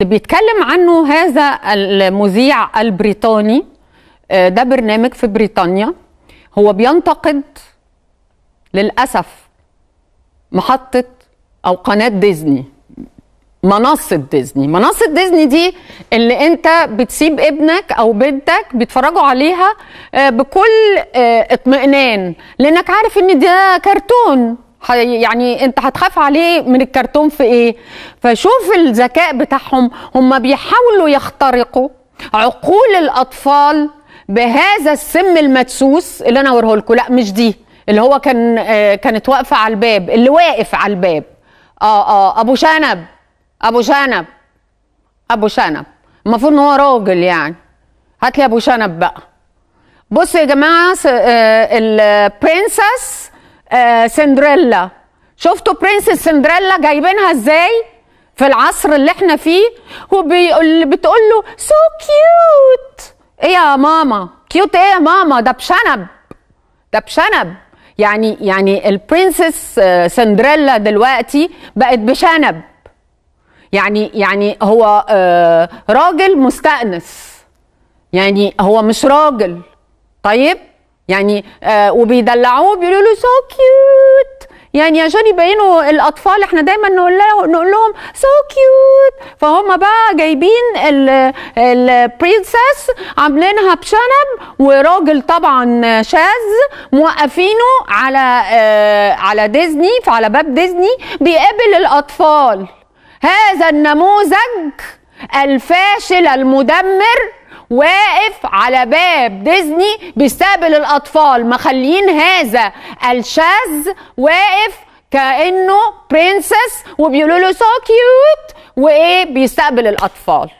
اللي بيتكلم عنه هذا المذيع البريطاني آه، ده برنامج في بريطانيا هو بينتقد للأسف محطة أو قناة ديزني منصة ديزني منصة ديزني دي اللي انت بتسيب ابنك او بنتك بيتفرجوا عليها آه، بكل آه، اطمئنان لانك عارف ان ده كرتون يعني انت هتخاف عليه من الكرتون في ايه فشوف الذكاء بتاعهم هم بيحاولوا يخترقوا عقول الاطفال بهذا السم المدسوس اللي انا اوريه لكم لا مش دي اللي هو كان آه، كانت واقفه على الباب اللي واقف على الباب اه اه ابو شنب ابو شنب ابو شنب المفروض ان هو راجل يعني هات لي ابو شنب بقى بصوا يا جماعه آه، البرنسس آه، آه، سندريلا شفتوا برنسس سندريلا جايبينها ازاي في العصر اللي احنا فيه وبيقول بتقول له سو so كيوت ايه يا ماما كيوت ايه يا ماما ده بشنب ده بشنب يعني يعني البرنسس آه، سندريلا دلوقتي بقت بشنب يعني يعني هو آه، راجل مستأنس يعني هو مش راجل طيب يعني آه وبيدلعوه بيقولوا له سو كيوت يعني عشان يبينوا الاطفال احنا دايما نقول لهم نقول لهم سو كيوت فهم بقى جايبين البرنسس عاملينها بشنب وراجل طبعا شاذ موقفينه على آه على ديزني على باب ديزني بيقابل الاطفال هذا النموذج الفاشل المدمر واقف على باب ديزني بيستقبل الاطفال مخليين هذا الشاذ واقف كانه برنسس وبيقولوا له سو كيوت وايه بيستقبل الاطفال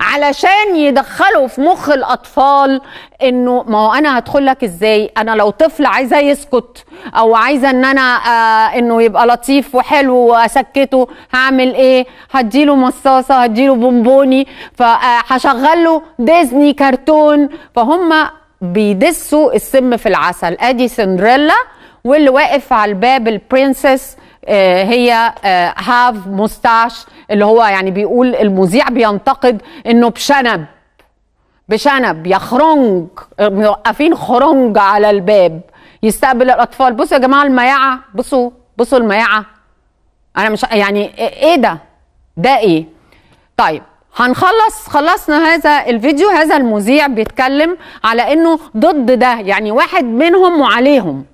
علشان يدخلوا في مخ الاطفال انه ما هو انا هدخل لك ازاي انا لو طفل عايزة يسكت او عايزه ان انا آه انه يبقى لطيف وحلو واسكته هعمل ايه هديله مصاصه هديله بونبوني فهشغل آه، له ديزني كرتون فهم بيدسوا السم في العسل ادي سندريلا واللي واقف على الباب البرنسس آه، هي آه، هاف مستاش اللي هو يعني بيقول المذيع بينتقد انه بشنب بشنب يا خرنج موقفين خرنج على الباب يستقبل الاطفال بصوا يا جماعه المياعه بصوا بصوا المياعه انا مش يعني ايه ده ده ايه طيب هنخلص خلصنا هذا الفيديو هذا المذيع بيتكلم على انه ضد ده يعني واحد منهم وعليهم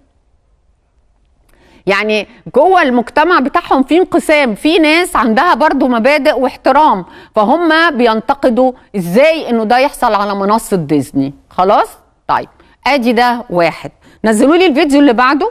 يعني جوه المجتمع بتاعهم في انقسام في ناس عندها برضو مبادئ واحترام فهم بينتقدوا ازاي انه ده يحصل على منصه ديزني خلاص طيب ادي ده واحد نزلوا لي الفيديو اللي بعده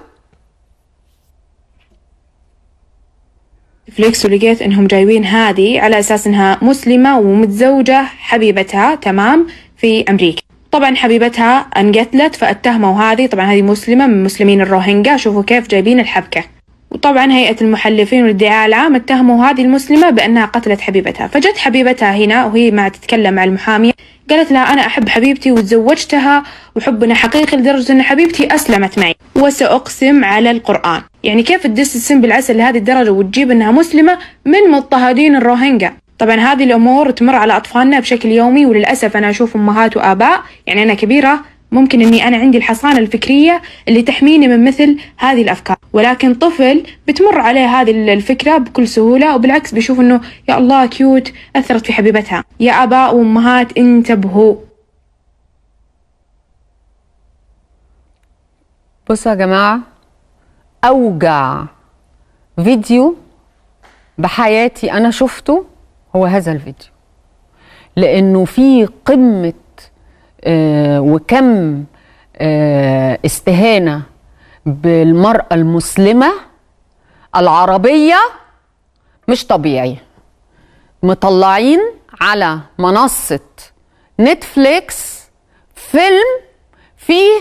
فليكس ولقيت انهم جايبين هذه على اساس انها مسلمه ومتزوجه حبيبتها تمام في امريكا طبعا حبيبتها انقتلت فاتهموا هذه طبعا هذه مسلمة من مسلمين الروهينجا شوفوا كيف جايبين الحبكة وطبعا هيئة المحلفين والادعاء العام اتهموا هذه المسلمة بأنها قتلت حبيبتها فجت حبيبتها هنا وهي ما تتكلم مع المحامية قالت لها أنا أحب حبيبتي وتزوجتها وحبنا حقيقي لدرجة أن حبيبتي أسلمت معي وسأقسم على القرآن يعني كيف تدس السم بالعسل لهذه الدرجة وتجيب أنها مسلمة من مضطهدين الروهينجا طبعا هذه الأمور تمر على أطفالنا بشكل يومي وللأسف أنا أشوف أمهات وآباء يعني أنا كبيرة ممكن أني أنا عندي الحصانة الفكرية اللي تحميني من مثل هذه الأفكار ولكن طفل بتمر عليه هذه الفكرة بكل سهولة وبالعكس بيشوف أنه يا الله كيوت أثرت في حبيبتها يا آباء وأمهات انتبهوا بصوا يا جماعة أوجع فيديو بحياتي أنا شفته هو هذا الفيديو لانه في قمه آه، وكم آه، استهانه بالمراه المسلمه العربيه مش طبيعي مطلعين على منصه نتفليكس فيلم فيه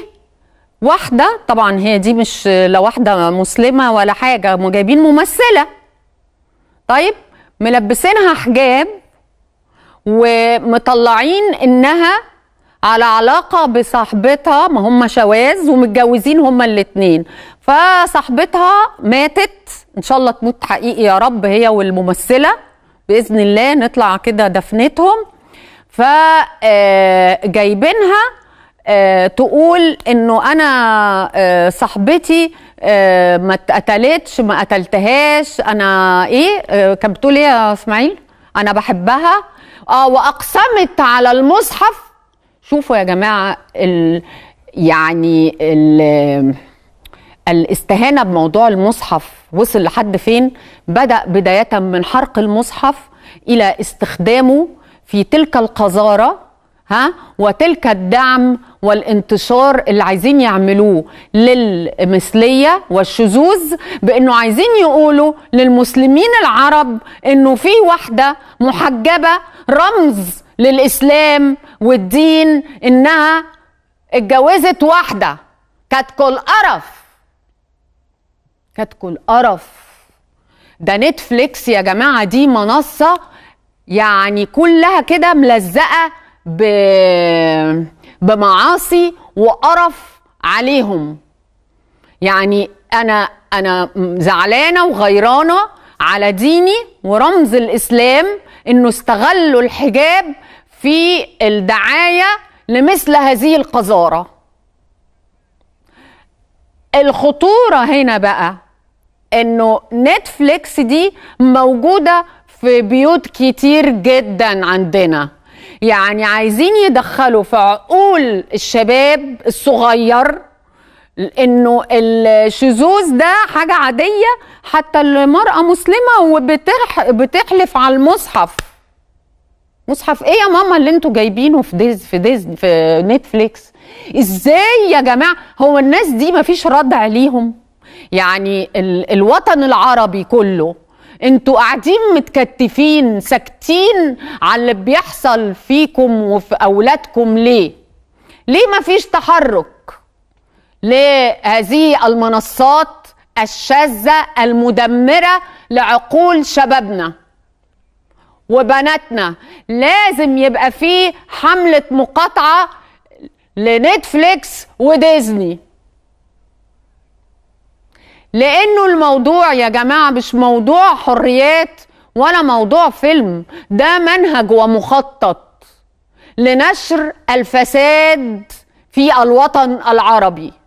واحدة طبعا هي دي مش لا واحدة مسلمة ولا حاجة جايبين ممثلة طيب ملبسينها حجاب ومطلعين انها على علاقه بصاحبتها ما هم شواذ ومتجوزين هما الاثنين فصاحبتها ماتت ان شاء الله تموت حقيقي يا رب هي والممثله باذن الله نطلع كده دفنتهم فجايبينها آه، تقول انه انا آه، صاحبتي آه، ما اتقتلتش ما قتلتهاش انا ايه كانت بتقول ايه يا اسماعيل انا بحبها اه واقسمت على المصحف شوفوا يا جماعه ال يعني ال الاستهانه بموضوع المصحف وصل لحد فين بدا بدايه من حرق المصحف الى استخدامه في تلك القذاره ها وتلك الدعم والانتشار اللي عايزين يعملوه للمثليه والشذوذ بانه عايزين يقولوا للمسلمين العرب انه في واحده محجبه رمز للاسلام والدين انها اتجوزت واحده كتكل قرف كتكل قرف ده نتفليكس يا جماعه دي منصه يعني كلها كده ملزقه ب بمعاصي وقرف عليهم يعني انا انا زعلانه وغيرانه على ديني ورمز الاسلام انه استغلوا الحجاب في الدعايه لمثل هذه القذاره الخطوره هنا بقى انه نتفليكس دي موجوده في بيوت كتير جدا عندنا يعني عايزين يدخلوا في عقول الشباب الصغير انه الشذوذ ده حاجه عاديه حتى المراه مسلمه وبتحلف على المصحف مصحف ايه يا ماما اللي انتوا جايبينه في ديز في ديز في نتفليكس ازاي يا جماعه هو الناس دي مفيش ردع ليهم يعني ال الوطن العربي كله انتوا قاعدين متكتفين ساكتين على اللي بيحصل فيكم وفي اولادكم ليه ليه ما فيش تحرك لهذه المنصات الشاذه المدمره لعقول شبابنا وبناتنا لازم يبقى فيه حمله مقاطعه لنتفليكس وديزني لانه الموضوع يا جماعه مش موضوع حريات ولا موضوع فيلم ده منهج ومخطط لنشر الفساد في الوطن العربي